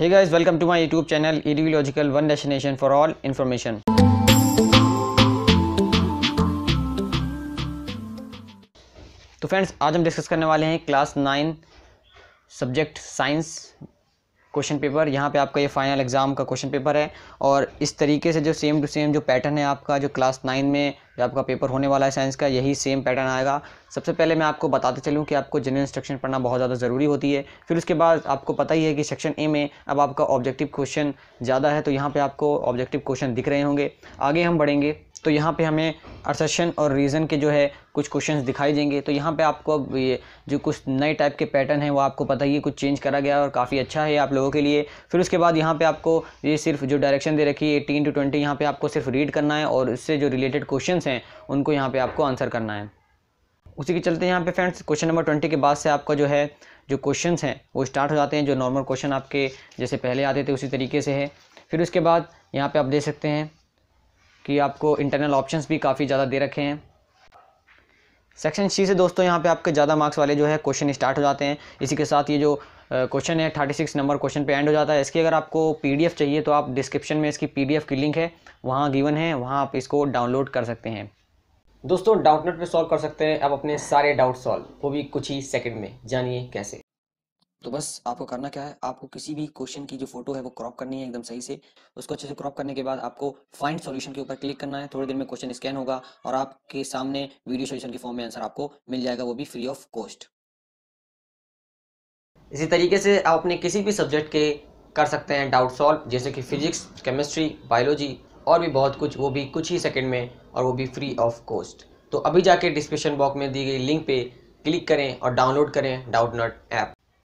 hey guys welcome to my YouTube channel ideological one destination for all information तो friends आज हम discuss करने वाले हैं class nine subject science question paper यहाँ पे आपका ये फाइनल एग्ज़ाम का क्वेश्चन पेपर है और इस तरीके से जो सेम टू सेम जो पैटर्न है आपका जो क्लास नाइन में जो आपका पेपर होने वाला है साइंस का यही सेम पैटर्न आएगा सबसे पहले मैं आपको बताते चलूँ कि आपको जनरल इंस्ट्रक्शन पढ़ना बहुत ज़्यादा ज़रूरी होती है फिर उसके बाद आपको पता ही है कि सेक्शन ए में अब आपका ऑब्जेक्टिव क्वेश्चन ज़्यादा है तो यहाँ पर आपको ऑब्जेक्टिव क्वेश्चन दिख रहे होंगे आगे हम बढ़ेंगे तो यहाँ पे हमें अर्सेशन और रीज़न के जो है कुछ क्वेश्चंस दिखाई देंगे तो यहाँ पे आपको अब ये जो कुछ नए टाइप के पैटर्न हैं वो आपको पता ही है कुछ चेंज करा गया और काफ़ी अच्छा है आप लोगों के लिए फिर उसके बाद यहाँ पे आपको ये सिर्फ जो डायरेक्शन दे रखी है एटीन टू ट्वेंटी यहाँ पे आपको सिर्फ रीड करना है और उससे जो रिलेटेड क्वेश्चन हैं उनको यहाँ पे आपको आंसर करना है उसी के चलते यहाँ पे फ्रेंड्स क्वेश्चन नंबर ट्वेंटी के बाद से आपका जो है जो क्वेश्चन हैं वो स्टार्ट हो जाते हैं जो नॉर्मल क्वेश्चन आपके जैसे पहले आते थे उसी तरीके से है फिर उसके बाद यहाँ पर आप देख सकते हैं कि आपको इंटरनल ऑप्शन भी काफ़ी ज़्यादा दे रखे हैं सेक्शन सी से दोस्तों यहाँ पे आपके ज़्यादा मार्क्स वाले जो है क्वेश्चन स्टार्ट हो जाते हैं इसी के साथ ये जो क्वेश्चन है थर्टी सिक्स नंबर क्वेश्चन पे एंड हो जाता है इसकी अगर आपको पीडीएफ चाहिए तो आप डिस्क्रिप्शन में इसकी पीडीएफ की लिंक है वहाँ गिवन है वहाँ आप इसको डाउनलोड कर सकते हैं दोस्तों डाउटनेट पे सॉल्व कर सकते हैं आप अपने सारे डाउट सॉल्व वो भी कुछ ही सेकंड में जानिए कैसे तो बस आपको करना क्या है आपको किसी भी क्वेश्चन की जो फोटो है वो क्रॉप करनी है एकदम सही से उसको अच्छे से क्रॉप करने के बाद आपको फाइंड सॉल्यूशन के ऊपर क्लिक करना है थोड़ी देर में क्वेश्चन स्कैन होगा और आपके सामने वीडियो सॉल्यूशन के फॉर्म में आंसर आपको मिल जाएगा वो भी फ्री ऑफ कॉस्ट इसी तरीके से आप अपने किसी भी सब्जेक्ट के कर सकते हैं डाउट सॉल्व जैसे कि फिजिक्स केमिस्ट्री बायोलॉजी और भी बहुत कुछ वो भी कुछ ही सेकंड में और वो भी फ्री ऑफ कॉस्ट तो अभी जाके डिस्क्रिप्शन बॉक्स में दी गई लिंक पे क्लिक करें और डाउनलोड करें डाउट नॉट ऐप